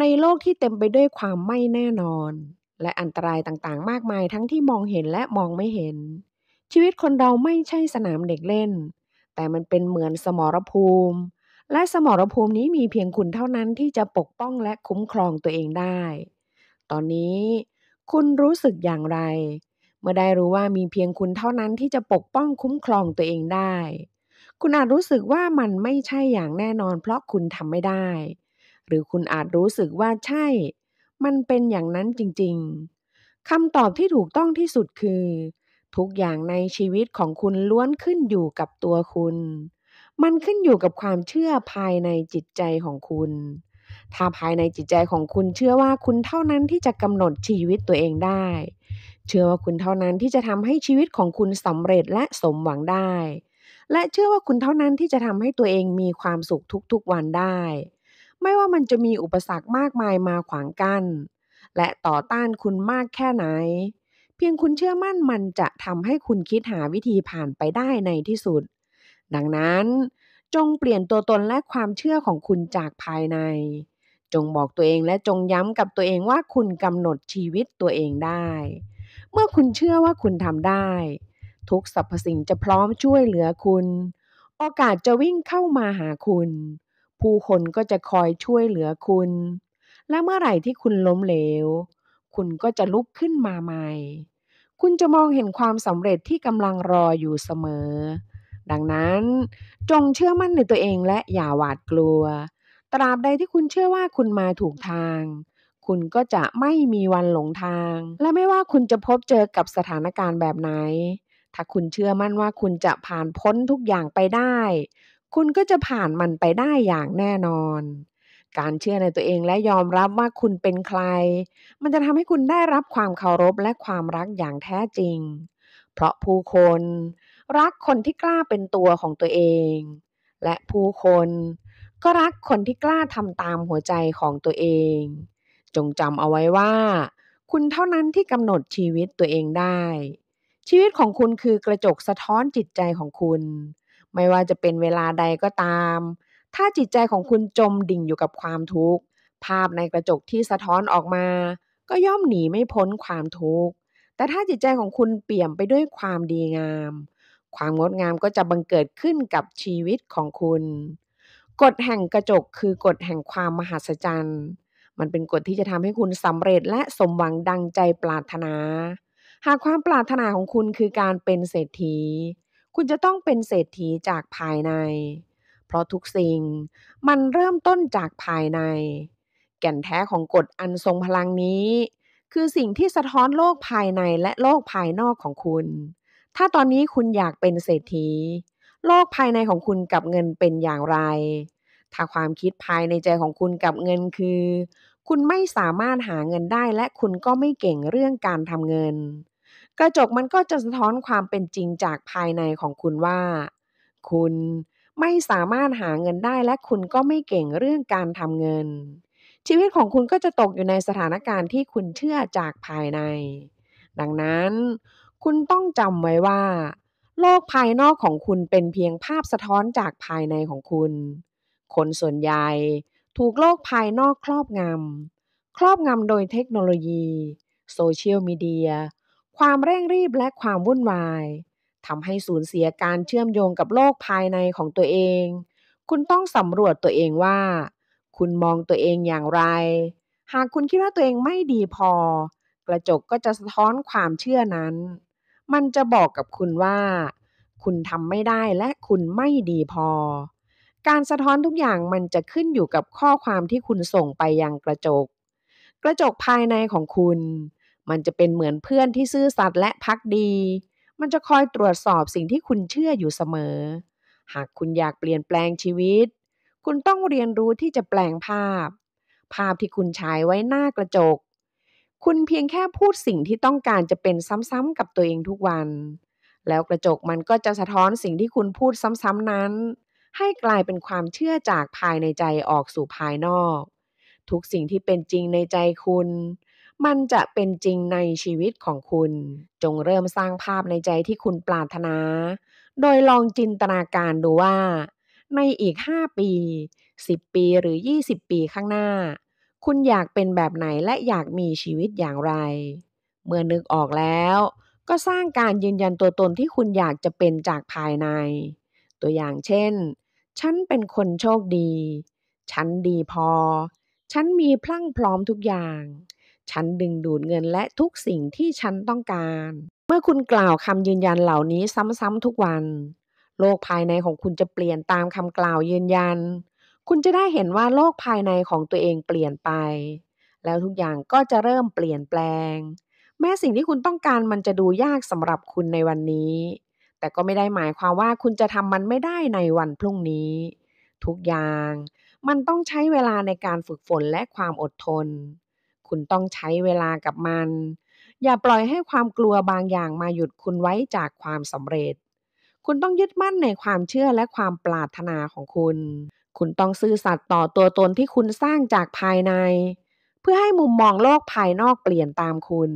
ในโลกที่เต็มไปด้วยความไม่แน่นอน และอันตรายต่างๆ มากมายทั้งที่มองเห็นและมองไม่เห็น ชีวิตคนเราไม่ใช่สนามเด็กเล่น แต่มันเป็นเหมือนสมรภูมิ และสมรภูมินี้มีเพียงคุณเท่านั้นที่จะปกป้องและคุ้มครองตัวเองได้ ตอนนี้คุณรู้สึกอย่างไร เมื่อได้รู้ว่ามีเพียงคุณเท่านั้นที่จะปกป้องคุ้มครองตัวเองได้ คุณอาจรู้สึกว่ามันไม่ใช่อย่างแน่นอน เพราะคุณทำไม่ได้หรือคุณอาจรู้สึกว่าใช่ มันเป็นอย่างนั้นจริงๆคำตอบที่ถูกต้องที่สุดคือ ทุกอย่างในชีวิตของคุณล้วนขึ้นอยู่กับตัวคุณ มันขึ้นอยู่กับความเชื่อภายในจิตใจของคุณ ถ้าภายในจิตใจของคุณเชื่อว่าคุณเท่านั้นที่จะกำหนดชีวิตตัวเองได้ เชื่อว่าคุณเท่านั้นที่จะทำให้ชีวิตของคุณสำเร็จและสมหวังได้ และเชื่อว่าคุณเท่านั้นที่จะทำให้ตัวเองมีความสุขทุกๆวันได้ไม่ว่ามันจะมีอุปสรรคมากมายมาขวางกัน้นและต่อต้านคุณมากแค่ไหน เพียงคุณเชื่อมั่นมันจะทำให้คุณคิดหาวิธีผ่านไปได้ในที่สุด ดังนั้น จงเปลี่ยนตัวตนและความเชื่อของคุณจากภายใน จงบอกตัวเองและจงย้ำกับตัวเองว่าคุณกำหนดชีวิตตัวเองได้ เมื่อคุณเชื่อว่าคุณทำได้ ทุกสรรพสิ่งจะพร้อมช่วยเหลือคุณ โอกาสจะวิ่งเข้ามาหาคุณผู้คนก็จะคอยช่วยเหลือคุณ และเมื่อไหร่ที่คุณล้มเหลว คุณก็จะลุกขึ้นมาใหม่ คุณจะมองเห็นความสำเร็จที่กำลังรออยู่เสมอ ดังนั้น จงเชื่อมั่นในตัวเองและอย่าหวาดกลัว ตราบใดที่คุณเชื่อว่าคุณมาถูกทาง คุณก็จะไม่มีวันหลงทาง และไม่ว่าคุณจะพบเจอกับสถานการณ์แบบไหน ถ้าคุณเชื่อมั่นว่าคุณจะผ่านพ้นทุกอย่างไปได้คุณก็จะผ่านมันไปได้อย่างแน่นอน การเชื่อในตัวเองและยอมรับว่าคุณเป็นใคร มันจะทำให้คุณได้รับความเคารพและความรักอย่างแท้จริง เพราะผู้คนรักคนที่กล้าเป็นตัวของตัวเอง และผู้คนก็รักคนที่กล้าทำตามหัวใจของตัวเอง จงจำเอาไว้ว่า คุณเท่านั้นที่กำหนดชีวิตตัวเองได้ ชีวิตของคุณคือกระจกสะท้อนจิตใจของคุณไม่ว่าจะเป็นเวลาใดก็ตาม ถ้าจิตใจของคุณจมดิ่งอยู่กับความทุกข์ ภาพในกระจกที่สะท้อนออกมา ก็ย่อมหนีไม่พ้นความทุกข์ แต่ถ้าจิตใจของคุณเปี่ยมไปด้วยความดีงาม ความงดงามก็จะบังเกิดขึ้นกับชีวิตของคุณ กฎแห่งกระจกคือกฎแห่งความมหัศจรรย์ มันเป็นกฎที่จะทำให้คุณสำเร็จ และสมหวังดังใจปรารถนา หากความปรารถนาของคุณคือการเป็นเศรษฐีคุณจะต้องเป็นเศรษฐีจากภายใน เพราะทุกสิ่งมันเริ่มต้นจากภายใน แก่นแท้ของกฎอันทรงพลังนี้ คือสิ่งที่สะท้อนโลกภายในและโลกภายนอกของคุณ ถ้าตอนนี้คุณอยากเป็นเศรษฐี โลกภายในของคุณกับเงินเป็นอย่างไร ถ้าความคิดภายในใจของคุณกับเงินคือ คุณไม่สามารถหาเงินได้และคุณก็ไม่เก่งเรื่องการทำเงินกระจกมันก็จะสะท้อนความเป็นจริงจากภายในของคุณว่า คุณไม่สามารถหาเงินได้และคุณก็ไม่เก่งเรื่องการทำเงิน ชีวิตของคุณก็จะตกอยู่ในสถานการณ์ที่คุณเชื่อจากภายใน ดังนั้น คุณต้องจำไว้ว่า โลกภายนอกของคุณเป็นเพียงภาพสะท้อนจากภายในของคุณคนส่วนใหญ่ ถูกโลกภายนอกครอบงำครอบงำโดยเทคโนโลยี โซเชียลมีเดียความเร่งรีบและความวุ่นวายทำให้สูญเสียการเชื่อมโยงกับโลกภายในของตัวเอง คุณต้องสำรวจตัวเองว่า คุณมองตัวเองอย่างไร หากคุณคิดว่าตัวเองไม่ดีพอ กระจกก็จะสะท้อนความเชื่อนั้น มันจะบอกกับคุณว่า คุณทำไม่ได้และคุณไม่ดีพอ การสะท้อนทุกอย่างมันจะขึ้นอยู่กับข้อความที่คุณส่งไปยังกระจก กระจกภายในของคุณมันจะเป็นเหมือนเพื่อนที่ซื่อสัตย์และพักดี มันจะคอยตรวจสอบสิ่งที่คุณเชื่ออยู่เสมอ หากคุณอยากเปลี่ยนแปลงชีวิต คุณต้องเรียนรู้ที่จะแปลงภาพ ภาพที่คุณใช้ไว้หน้ากระจก คุณเพียงแค่พูดสิ่งที่ต้องการจะเป็นซ้ำๆกับตัวเองทุกวัน แล้วกระจกมันก็จะสะท้อนสิ่งที่คุณพูดซ้ำๆนั้น ให้กลายเป็นความเชื่อจากภายในใจออกสู่ภายนอก ทุกสิ่งที่เป็นจริงในใจคุณมันจะเป็นจริงในชีวิตของคุณ จงเริ่มสร้างภาพในใจที่คุณปรารถนา โดยลองจินตนาการดูว่า ในอีก5ปี10ปีหรือ 20 ปีข้างหน้า คุณอยากเป็นแบบไหนและอยากมีชีวิตอย่างไร เมื่อนึกออกแล้วก็สร้างการยืนยันตัวตนที่คุณอยากจะเป็นจากภายใน ตัวอย่างเช่น ฉันเป็นคนโชคดี ฉันดีพอ ฉันมีพลั่งพร้อมทุกอย่างฉันดึงดูดเงินและทุกสิ่งที่ฉันต้องการ เมื่อคุณกล่าวคำยืนยันเหล่านี้ซ้ำๆทุกวัน โลกภายในของคุณจะเปลี่ยนตามคำกล่าวยืนยัน คุณจะได้เห็นว่าโลกภายในของตัวเองเปลี่ยนไป แล้วทุกอย่างก็จะเริ่มเปลี่ยนแปลง แม้สิ่งที่คุณต้องการมันจะดูยากสำหรับคุณในวันนี้ แต่ก็ไม่ได้หมายความว่าคุณจะทำมันไม่ได้ในวันพรุ่งนี้ ทุกอย่างมันต้องใช้เวลาในการฝึกฝนและความอดทนคุณต้องใช้เวลากับมัน อย่าปล่อยให้ความกลัวบางอย่างมาหยุดคุณไว้จากความสำเร็จ คุณต้องยึดมั่นในความเชื่อและความปรารถนาของคุณ คุณต้องซื่อสัตย์ต่อตัวตนที่คุณสร้างจากภายใน เพื่อให้มุมมองโลกภายนอกเปลี่ยนตามคุณ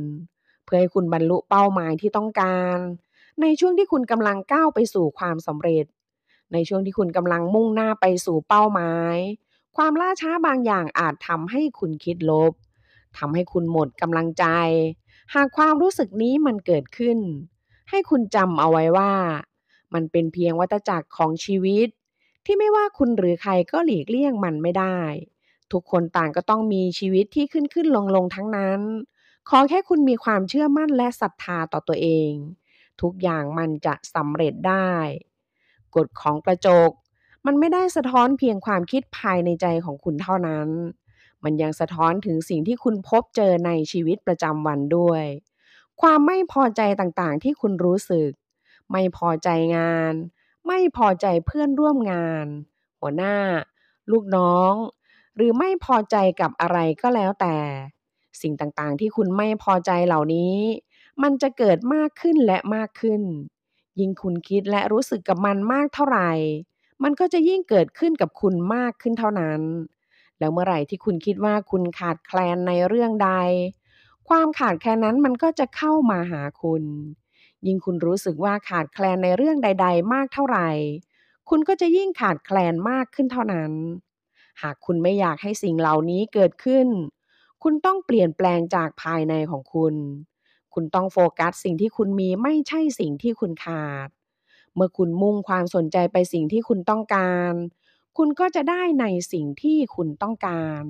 เพื่อให้คุณบรรลุเป้าหมายที่ต้องการ ในช่วงที่คุณกำลังก้าวไปสู่ความสำเร็จ ในช่วงที่คุณกำลังมุ่งหน้าไปสู่เป้าหมาย ความล่าช้าบางอย่างอาจทำให้คุณคิดลบทำให้คุณหมดกำลังใจ หากความรู้สึกนี้มันเกิดขึ้น ให้คุณจำเอาไว้ว่า มันเป็นเพียงวัตจักรของชีวิต ที่ไม่ว่าคุณหรือใครก็หลีกเลี่ยงมันไม่ได้ ทุกคนต่างก็ต้องมีชีวิตที่ขึ้นขึ้นลงลงทั้งนั้น ขอแค่คุณมีความเชื่อมั่นและศรัทธาต่อตัวเอง ทุกอย่างมันจะสำเร็จได้ กฎของกระจก มันไม่ได้สะท้อนเพียงความคิดภายในใจของคุณเท่านั้นมันยังสะท้อนถึงสิ่งที่คุณพบเจอในชีวิตประจำวันด้วย ความไม่พอใจต่างๆที่คุณรู้สึก ไม่พอใจงาน ไม่พอใจเพื่อนร่วมงาน หัวหน้า ลูกน้อง หรือไม่พอใจกับอะไรก็แล้วแต่ สิ่งต่างๆที่คุณไม่พอใจเหล่านี้ มันจะเกิดมากขึ้นและมากขึ้น ยิ่งคุณคิดและรู้สึกกับมันมากเท่าไหร่มันก็จะยิ่งเกิดขึ้นกับคุณมากขึ้นเท่านั้นแล้วเมื่อไหร่ที่คุณคิดว่าคุณขาดแคลนในเรื่องใด ความขาดแคลนนั้นมันก็จะเข้ามาหาคุณ ยิ่งคุณรู้สึกว่าขาดแคลนในเรื่องใด ๆ มากเท่าไหร่ คุณก็จะยิ่งขาดแคลนมากขึ้นเท่านั้น หากคุณไม่อยากให้สิ่งเหล่านี้เกิดขึ้น คุณต้องเปลี่ยนแปลงจากภายในของคุณ คุณต้องโฟกัสสิ่งที่คุณมีไม่ใช่สิ่งที่คุณขาด เมื่อคุณมุ่งความสนใจไปสิ่งที่คุณต้องการคุณก็จะได้ในสิ่งที่คุณต้องการ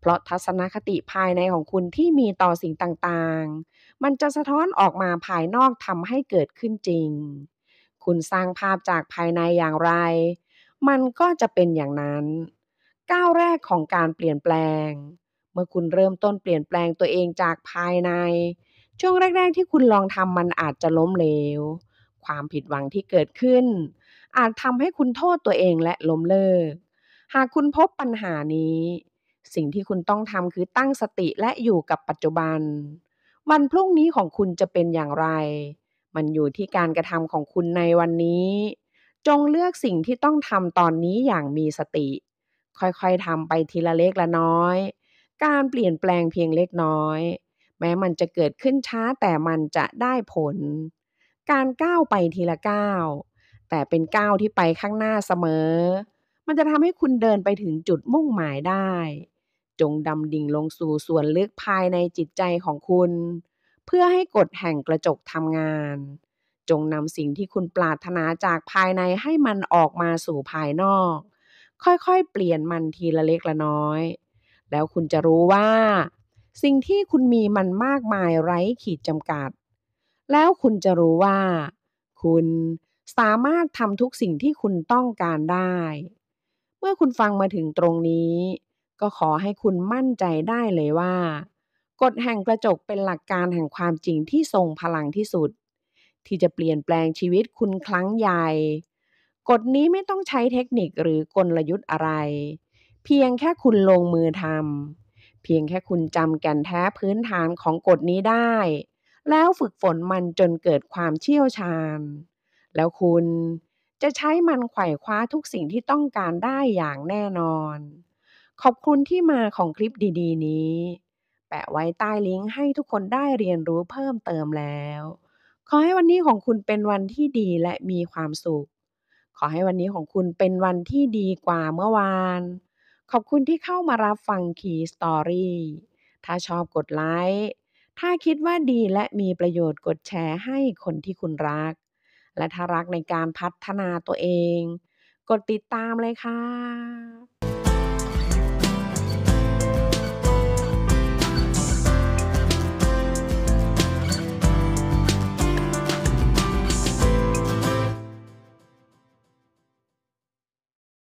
เพราะทัศนคติภายในของคุณที่มีต่อสิ่งต่างๆ มันจะสะท้อนออกมาภายนอกทำให้เกิดขึ้นจริง คุณสร้างภาพจากภายในอย่างไร มันก็จะเป็นอย่างนั้น ก้าวแรกของการเปลี่ยนแปลง เมื่อคุณเริ่มต้นเปลี่ยนแปลงตัวเองจากภายใน ช่วงแรก ๆ ที่คุณลองทำมันอาจจะล้มเหลว ความผิดหวังที่เกิดขึ้นอาจทำให้คุณโทษตัวเองและล้มเลิก หากคุณพบปัญหานี้ สิ่งที่คุณต้องทำคือตั้งสติและอยู่กับปัจจุบันวันพรุ่งนี้ของคุณจะเป็นอย่างไร มันอยู่ที่การกระทำของคุณในวันนี้ จงเลือกสิ่งที่ต้องทำตอนนี้อย่างมีสติ ค่อยๆทำไปทีละเล็กละน้อย การเปลี่ยนแปลงเพียงเล็กน้อย แม้มันจะเกิดขึ้นช้าแต่มันจะได้ผล การก้าวไปทีละก้าวแต่เป็นก้าวที่ไปข้างหน้าเสมอ มันจะทำให้คุณเดินไปถึงจุดมุ่งหมายได้ จงดำดิ่งลงสู่ส่วนลึกภายในจิตใจของคุณ เพื่อให้กฎแห่งกระจกทำงาน จงนำสิ่งที่คุณปรารถนาจากภายในให้มันออกมาสู่ภายนอก ค่อยๆ เปลี่ยนมันทีละเล็กละน้อย แล้วคุณจะรู้ว่า สิ่งที่คุณมีมันมากมายไร้ขีดจำกัด แล้วคุณจะรู้ว่า คุณสามารถทำทุกสิ่งที่คุณต้องการได้ เมื่อคุณฟังมาถึงตรงนี้ ก็ขอให้คุณมั่นใจได้เลยว่า กฎแห่งกระจกเป็นหลักการแห่งความจริงที่ทรงพลังที่สุด ที่จะเปลี่ยนแปลงชีวิตคุณครั้งใหญ่ กฎนี้ไม่ต้องใช้เทคนิคหรือกลยุทธ์อะไร เพียงแค่คุณลงมือทำเพียงแค่คุณจำแก่นแท้พื้นฐานของกฎนี้ได้ แล้วฝึกฝนมันจนเกิดความเชี่ยวชาญแล้วคุณจะใช้มันไขว่คว้าทุกสิ่งที่ต้องการได้อย่างแน่นอน ขอบคุณที่มาของคลิปดีๆนี้ แปะไว้ใต้ลิงก์ให้ทุกคนได้เรียนรู้เพิ่มเติมแล้ว ขอให้วันนี้ของคุณเป็นวันที่ดีและมีความสุข ขอให้วันนี้ของคุณเป็นวันที่ดีกว่าเมื่อวาน ขอบคุณที่เข้ามารับฟังคีสตอรี่ ถ้าชอบกดไลค์ ถ้าคิดว่าดีและมีประโยชน์กดแชร์ ให้คนที่คุณรักและถ้ารักในการพัฒนาตัวเอง กดติดตามเลยค่ะ